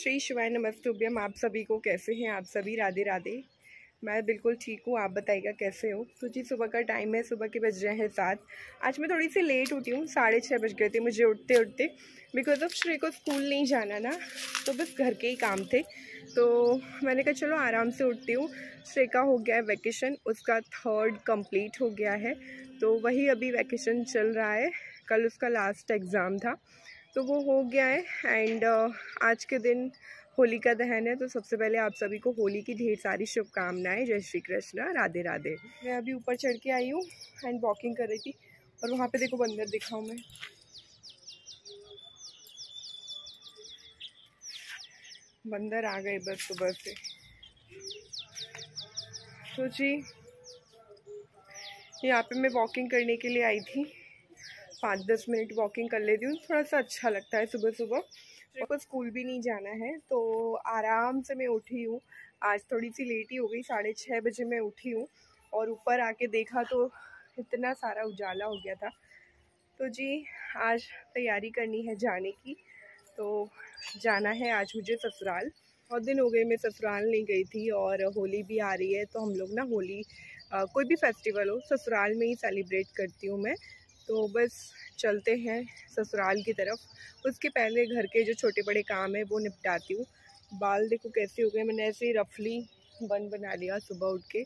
श्री शिवाय नमस्तुभ्यम आप सभी को कैसे हैं आप सभी राधे राधे मैं बिल्कुल ठीक हूँ आप बताइएगा कैसे हो तो जी सुबह का टाइम है सुबह के बज रहे हैं सात आज मैं थोड़ी सी लेट उठी हूँ साढ़े छः बज गए थे मुझे उठते उठते बिकॉज ऑफ श्री को स्कूल नहीं जाना ना तो बस घर के ही काम थे तो मैंने कहा चलो आराम से उठती हूँ श्रे का हो गया है वैकेशन उसका थर्ड कम्प्लीट हो गया है तो वही अभी वैकेशन चल रहा है कल उसका लास्ट एग्ज़ाम था तो वो हो गया है एंड uh, आज के दिन होली का दहन है तो सबसे पहले आप सभी को होली की ढेर सारी शुभकामनाएं जय श्री कृष्ण राधे राधे मैं अभी ऊपर चढ़ के आई हूँ एंड वॉकिंग कर रही थी और वहाँ पे देखो बंदर दिखाऊँ मैं बंदर आ गए बस सुबह से तो जी यहाँ पे मैं वॉकिंग करने के लिए आई थी पाँच दस मिनट वॉकिंग कर लेती हूँ थोड़ा सा अच्छा लगता है सुबह सुबह मेरे को स्कूल भी नहीं जाना है तो आराम से मैं उठी हूँ आज थोड़ी सी लेट ही हो गई साढ़े छः बजे मैं उठी हूँ और ऊपर आके देखा तो इतना सारा उजाला हो गया था तो जी आज तैयारी करनी है जाने की तो जाना है आज मुझे ससुराल बहुत दिन हो गए मैं ससुराल नहीं गई थी और होली भी आ रही है तो हम लोग ना होली कोई भी फेस्टिवल हो ससुराल में ही सेलिब्रेट करती हूँ मैं तो बस चलते हैं ससुराल की तरफ उसके पहले घर के जो छोटे बड़े काम है वो निपटाती हूँ बाल देखो कैसे हो गए मैंने ऐसे ही रफली बन बना लिया सुबह उठ के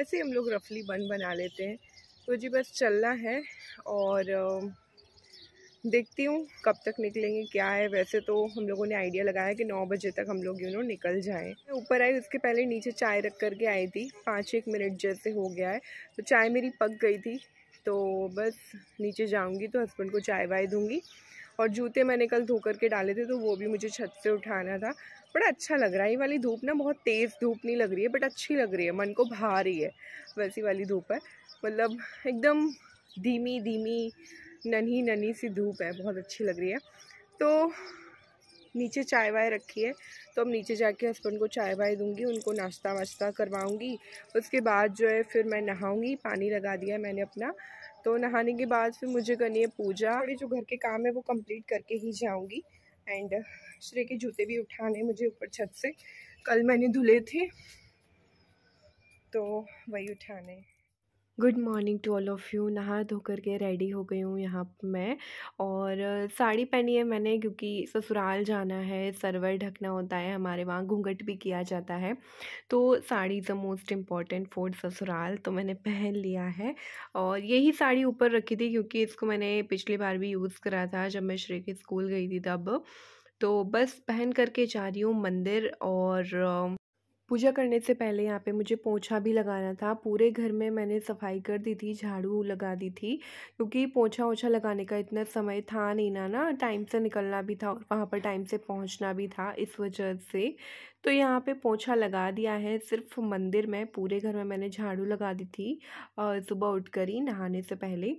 ऐसे ही हम लोग रफली बन बना लेते हैं तो जी बस चलना है और देखती हूँ कब तक निकलेंगे क्या है वैसे तो हम लोगों ने आइडिया लगाया कि नौ बजे तक हम लोग यू नो निकल जाएं ऊपर आई उसके पहले नीचे चाय रख करके आई थी पाँच एक मिनट जैसे हो गया है तो चाय मेरी पक गई थी तो बस नीचे जाऊंगी तो हस्बैंड को चाय वाय दूंगी और जूते मैंने कल धो करके डाले थे तो वो भी मुझे छत से उठाना था बड़ा अच्छा लग रहा है ये वाली धूप ना बहुत तेज़ धूप नहीं लग रही है बट अच्छी लग रही है मन को भा रही है वैसी वाली धूप है मतलब एकदम धीमी धीमी नन्ही नन्ही सी धूप है बहुत अच्छी लग रही है तो नीचे चाय वाय रखी है तो अब नीचे जाके हस्बैंड को चाय वाय दूंगी उनको नाश्ता वाश्ता करवाऊंगी उसके बाद जो है फिर मैं नहाऊंगी पानी लगा दिया मैंने अपना तो नहाने के बाद फिर मुझे करनी है पूजा थोड़े जो घर के काम है वो कंप्लीट करके ही जाऊंगी एंड श्रे के जूते भी उठाने मुझे ऊपर छत से कल मैंने धुले थे तो वही उठाने good morning to all of you नहा धो कर के रेडी हो गई हूँ यहाँ मैं और साड़ी पहनी है मैंने क्योंकि ससुराल जाना है सरवर ढकना होता है हमारे वहाँ घूंघट भी किया जाता है तो sari is the most important for ससुराल तो मैंने पहन लिया है और यही साड़ी ऊपर रखी थी क्योंकि इसको मैंने पिछली बार भी यूज़ करा था जब मैं श्री के स्कूल गई थी तब तो बस पहन करके जा रही हूँ मंदिर और पूजा करने से पहले यहाँ पे मुझे पोछा भी लगाना था पूरे घर में मैंने सफाई कर दी थी झाड़ू लगा दी थी क्योंकि पोछा ओछा लगाने का इतना समय था नहीं ना ना टाइम से निकलना भी था और वहाँ पर टाइम से पहुँचना भी था इस वजह से तो यहाँ पे पोछा लगा दिया है सिर्फ मंदिर में पूरे घर में मैंने झाड़ू लगा दी थी सुबह उठ ही नहाने से पहले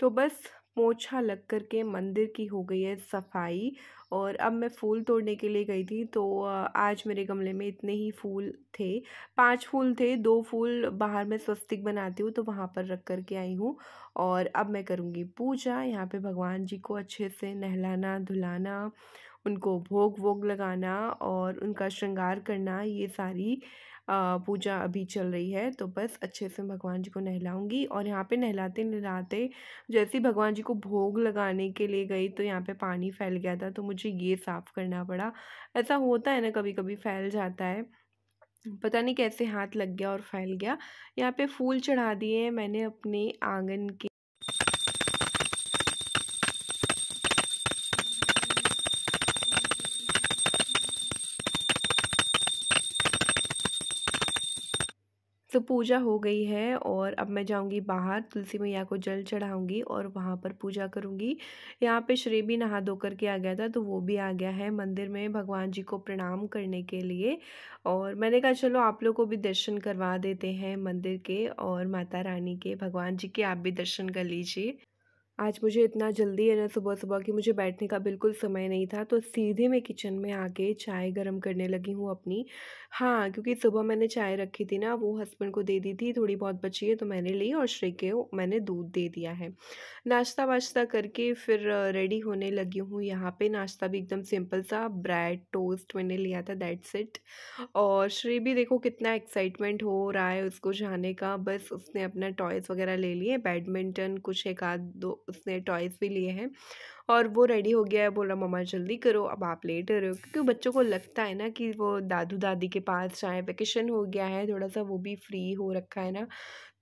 तो बस पोछा लग कर के मंदिर की हो गई है सफाई और अब मैं फूल तोड़ने के लिए गई थी तो आज मेरे गमले में इतने ही फूल थे पांच फूल थे दो फूल बाहर मैं स्वस्तिक बनाती हूँ तो वहाँ पर रख कर के आई हूँ और अब मैं करूँगी पूजा यहाँ पे भगवान जी को अच्छे से नहलाना धुलाना उनको भोग वोग लगाना और उनका श्रृंगार करना ये सारी पूजा अभी चल रही है तो बस अच्छे से भगवान जी को नहलाऊंगी और यहाँ पे नहलाते नहलाते जैसे ही भगवान जी को भोग लगाने के लिए गई तो यहाँ पे पानी फैल गया था तो मुझे ये साफ़ करना पड़ा ऐसा होता है ना कभी कभी फैल जाता है पता नहीं कैसे हाथ लग गया और फैल गया यहाँ पे फूल चढ़ा दिए मैंने अपने आंगन के तो पूजा हो गई है और अब मैं जाऊंगी बाहर तुलसी मैया को जल चढ़ाऊंगी और वहाँ पर पूजा करूंगी यहाँ पे श्रे भी नहा धो के आ गया था तो वो भी आ गया है मंदिर में भगवान जी को प्रणाम करने के लिए और मैंने कहा चलो आप लोग को भी दर्शन करवा देते हैं मंदिर के और माता रानी के भगवान जी के आप भी दर्शन कर लीजिए आज मुझे इतना जल्दी है ना सुबह सुबह कि मुझे बैठने का बिल्कुल समय नहीं था तो सीधे मैं किचन में आके चाय गर्म करने लगी हूँ अपनी हाँ क्योंकि सुबह मैंने चाय रखी थी ना वो हस्बैंड को दे दी थी थोड़ी बहुत बची है तो मैंने ली और श्री के मैंने दूध दे दिया है नाश्ता वाश्ता करके फिर रेडी होने लगी हूँ यहाँ पर नाश्ता भी एकदम सिंपल सा ब्रेड टोस्ट मैंने लिया था दैट्स इट और श्री भी देखो कितना एक्साइटमेंट हो रहा है उसको जाने का बस उसने अपना टॉयज़ वगैरह ले लिए बैडमिंटन कुछ एक आध दो उसने टॉयज़ भी लिए हैं और वो रेडी हो गया है बोला मम्मा जल्दी करो अब आप लेट रहे हो क्योंकि बच्चों को लगता है ना कि वो दादू दादी के पास जाए वैकेशन हो गया है थोड़ा सा वो भी फ्री हो रखा है ना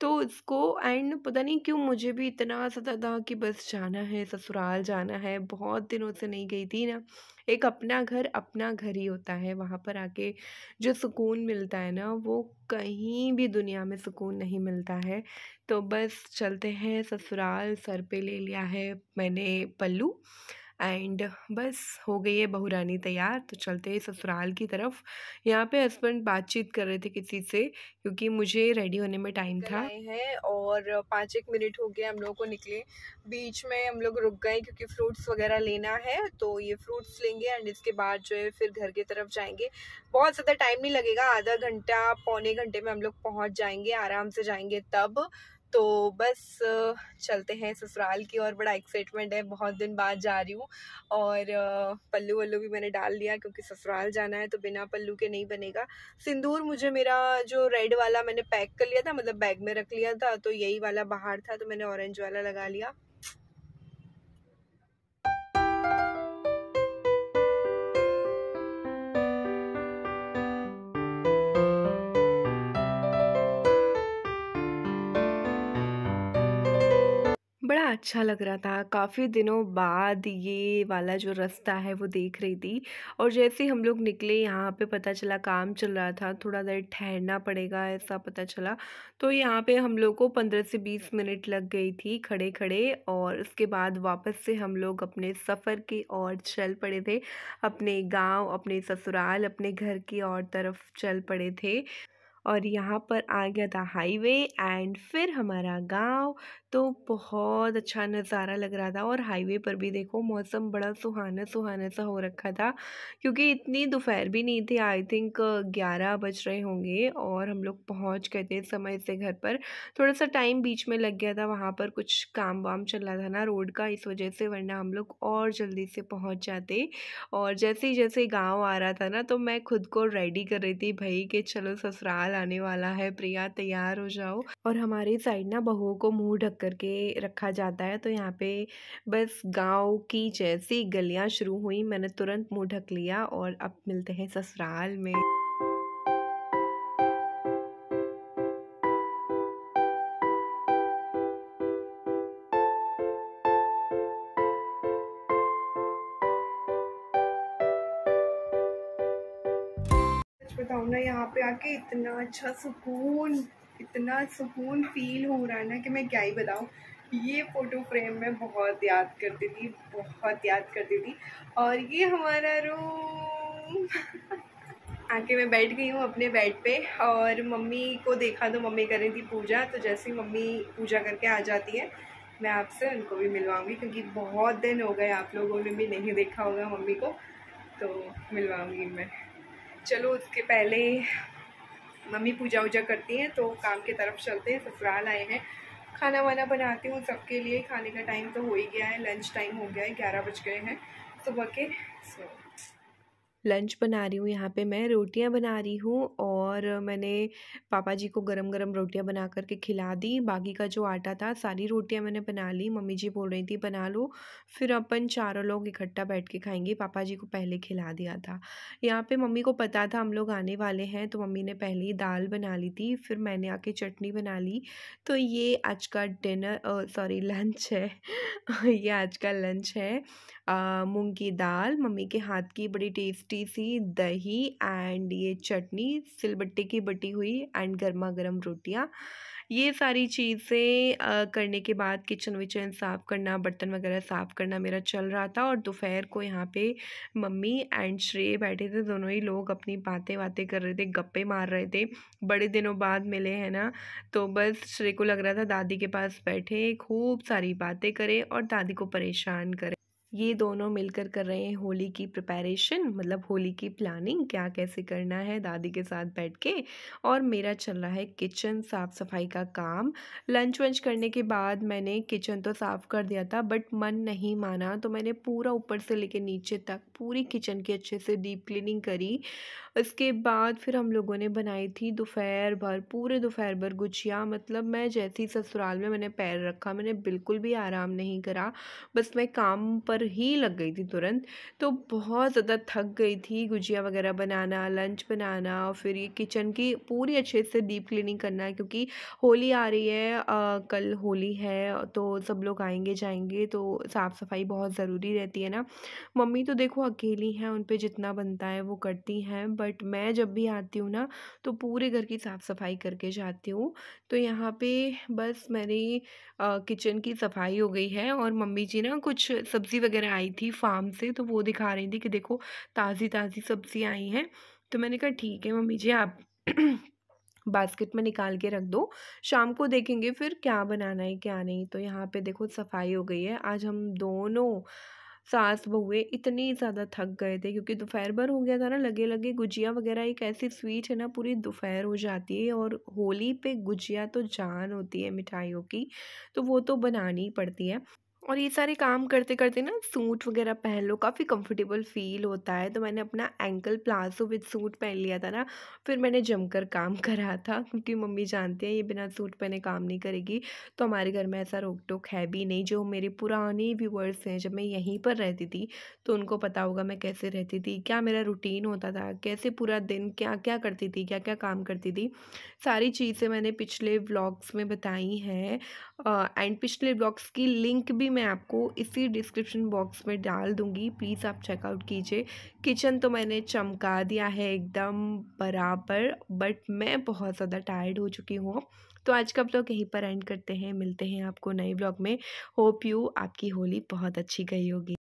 तो उसको एंड पता नहीं क्यों मुझे भी इतना सता था कि बस जाना है ससुराल जाना है बहुत दिनों से नहीं गई थी ना एक अपना घर अपना घर ही होता है वहाँ पर आके जो सुकून मिलता है ना वो कहीं भी दुनिया में सुकून नहीं मिलता है तो बस चलते हैं ससुराल सर पे ले लिया है मैंने पल्लू एंड बस हो गई है बहुरानी तैयार तो चलते हैं ससुराल की तरफ यहाँ पे हस्बैंड बातचीत कर रहे थे किसी से क्योंकि मुझे रेडी होने में टाइम था है और पाँच एक मिनट हो गए हम लोगों को निकले बीच में हम लोग रुक गए क्योंकि फ्रूट्स वगैरह लेना है तो ये फ्रूट्स लेंगे एंड इसके बाद जो है फिर घर की तरफ जाएंगे बहुत ज़्यादा टाइम नहीं लगेगा आधा घंटा पौने घंटे में हम लोग पहुँच जाएंगे आराम से जाएंगे तब तो बस चलते हैं ससुराल की और बड़ा एक्साइटमेंट है बहुत दिन बाद जा रही हूँ और पल्लू वल्लू भी मैंने डाल लिया क्योंकि ससुराल जाना है तो बिना पल्लू के नहीं बनेगा सिंदूर मुझे मेरा जो रेड वाला मैंने पैक कर लिया था मतलब बैग में रख लिया था तो यही वाला बाहर था तो मैंने ऑरेंज वाला लगा लिया बड़ा अच्छा लग रहा था काफ़ी दिनों बाद ये वाला जो रास्ता है वो देख रही थी और जैसे हम लोग निकले यहाँ पे पता चला काम चल रहा था थोड़ा देर ठहरना पड़ेगा ऐसा पता चला तो यहाँ पे हम लोग को पंद्रह से बीस मिनट लग गई थी खड़े खड़े और उसके बाद वापस से हम लोग अपने सफ़र की और चल पड़े थे अपने गाँव अपने ससुराल अपने घर की और तरफ चल पड़े थे और यहाँ पर आ गया था हाईवे एंड फिर हमारा गांव तो बहुत अच्छा नज़ारा लग रहा था और हाईवे पर भी देखो मौसम बड़ा सुहाना सुहाना सा हो रखा था क्योंकि इतनी दोपहर भी नहीं थी आई थिंक ग्यारह बज रहे होंगे और हम लोग पहुँच गए थे समय से घर पर थोड़ा सा टाइम बीच में लग गया था वहाँ पर कुछ काम वाम चल रहा था ना रोड का इस वजह से वरना हम लोग और जल्दी से पहुँच जाते और जैसे ही जैसे गाँव आ रहा था ना तो मैं खुद को रेडी कर रही थी भाई कि चलो ससुराल ससुराल आने वाला है प्रिया तैयार हो जाओ और हमारी साइड ना बहुओं को मुंह ढक करके रखा जाता है तो यहाँ पे बस गांव की जैसी गलियाँ शुरू हुई मैंने तुरंत मुंह ढक लिया और अब मिलते हैं ससुराल में बताऊँ ना यहाँ पे आके इतना अच्छा सुकून इतना सुकून फील हो रहा है ना कि मैं क्या ही बताऊँ ये फ़ोटो फ्रेम मैं बहुत याद करती थी बहुत याद करती थी और ये हमारा रूम आके मैं बैठ गई हूँ अपने बेड पे और मम्मी को देखा तो मम्मी कर रही थी पूजा तो जैसे ही मम्मी पूजा करके आ जाती है मैं आपसे उनको भी मिलवाऊंगी क्योंकि बहुत दिन हो गए आप लोगों ने भी नहीं देखा होगा मम्मी को तो मिलवाऊंगी मैं चलो उसके पहले मम्मी पूजा वूजा करती हैं तो काम की तरफ चलते हैं ससुराल आए हैं खाना वाना बनाती हूँ सबके लिए खाने का टाइम तो हो ही गया है लंच टाइम हो गया है ग्यारह बज गए हैं सुबह के सो लंच बना रही हूँ यहाँ पे मैं रोटियाँ बना रही हूँ और मैंने पापा जी को गरम गरम रोटियाँ बना करके खिला दी बाकी का जो आटा था सारी रोटियाँ मैंने बना ली मम्मी जी बोल रही थी बना लो फिर अपन चारों लोग इकट्ठा बैठ के खाएंगे पापा जी को पहले खिला दिया था यहाँ पे मम्मी को पता था हम लोग आने वाले हैं तो मम्मी ने पहले ही दाल बना ली थी फिर मैंने आके चटनी बना ली तो ये आज का डिनर सॉरी लंच है ये आज का लंच है मूंग की दाल मम्मी के हाथ की बड़ी टेस्टी सी दही एंड ये चटनी सिलबट्टे की बटी हुई एंड गर्मा गर्म रोटियाँ ये सारी चीज़ें करने के बाद किचन विचन साफ़ करना बर्तन वगैरह साफ़ करना मेरा चल रहा था और दोपहर को यहाँ पे मम्मी एंड श्रेय बैठे थे दोनों ही लोग अपनी बातें बातें कर रहे थे गप्पे मार रहे थे बड़े दिनों बाद मिले हैं ना तो बस श्रेय को लग रहा था दादी के पास बैठे खूब सारी बातें करें और दादी को परेशान करें ये दोनों मिलकर कर रहे हैं होली की प्रिपरेशन मतलब होली की प्लानिंग क्या कैसे करना है दादी के साथ बैठ के और मेरा चल रहा है किचन साफ़ सफाई का काम लंच वंच करने के बाद मैंने किचन तो साफ़ कर दिया था बट मन नहीं माना तो मैंने पूरा ऊपर से लेके नीचे तक पूरी किचन की अच्छे से डीप क्लीनिंग करी उसके बाद फिर हम लोगों ने बनाई थी दोपहर भर पूरे दोपहर भर गुजिया मतलब मैं जैसी ससुराल में मैंने पैर रखा मैंने बिल्कुल भी आराम नहीं करा बस मैं काम पर ही लग गई थी तुरंत तो बहुत ज़्यादा थक गई थी गुजिया वगैरह बनाना लंच बनाना और फिर ये किचन की पूरी अच्छे से डीप क्लिनिंग करना क्योंकि होली आ रही है आ, कल होली है तो सब लोग आएंगे जाएंगे तो साफ़ सफाई बहुत ज़रूरी रहती है ना मम्मी तो देखो अकेली हैं उन पर जितना बनता है वो करती हैं बट मैं जब भी आती हूँ ना तो पूरे घर की साफ़ सफ़ाई करके जाती हूँ तो यहाँ पे बस मेरी किचन की सफ़ाई हो गई है और मम्मी जी ना कुछ सब्ज़ी वगैरह आई थी फार्म से तो वो दिखा रही थी कि देखो ताज़ी ताज़ी सब्ज़ी आई हैं तो मैंने कहा ठीक है मम्मी जी आप बास्केट में निकाल के रख दो शाम को देखेंगे फिर क्या बनाना है क्या नहीं तो यहाँ पे देखो सफाई हो गई है आज हम दोनों सास बहुए इतने ज़्यादा थक गए थे क्योंकि दोपहर भर हो गया था ना लगे लगे गुजिया वगैरह एक ऐसी स्वीट है ना पूरी दोपहर हो जाती है और होली पे गुजिया तो जान होती है मिठाइयों की तो वो तो बनानी पड़ती है और ये सारे काम करते करते ना सूट वगैरह पहन लो काफ़ी कंफर्टेबल फील होता है तो मैंने अपना एंकल प्लाजो विद सूट पहन लिया था ना फिर मैंने जमकर काम करा था क्योंकि मम्मी जानते हैं ये बिना सूट पहने काम नहीं करेगी तो हमारे घर में ऐसा रोक टोक है भी नहीं जो मेरे पुराने व्यूवर्स हैं जब मैं यहीं पर रहती थी तो उनको पता होगा मैं कैसे रहती थी क्या मेरा रूटीन होता था कैसे पूरा दिन क्या क्या करती थी क्या क्या काम करती थी सारी चीज़ें मैंने पिछले ब्लॉग्स में बताई हैं एंड पिछले ब्लॉग्स की लिंक भी मैं आपको इसी डिस्क्रिप्शन बॉक्स में डाल दूँगी प्लीज़ आप चेकआउट कीजिए किचन तो मैंने चमका दिया है एकदम बराबर बट मैं बहुत ज़्यादा टायर्ड हो चुकी हूँ तो आज का ब्लॉग यहीं पर एंड करते हैं मिलते हैं आपको नए ब्लॉग में होप यू आपकी होली बहुत अच्छी गई होगी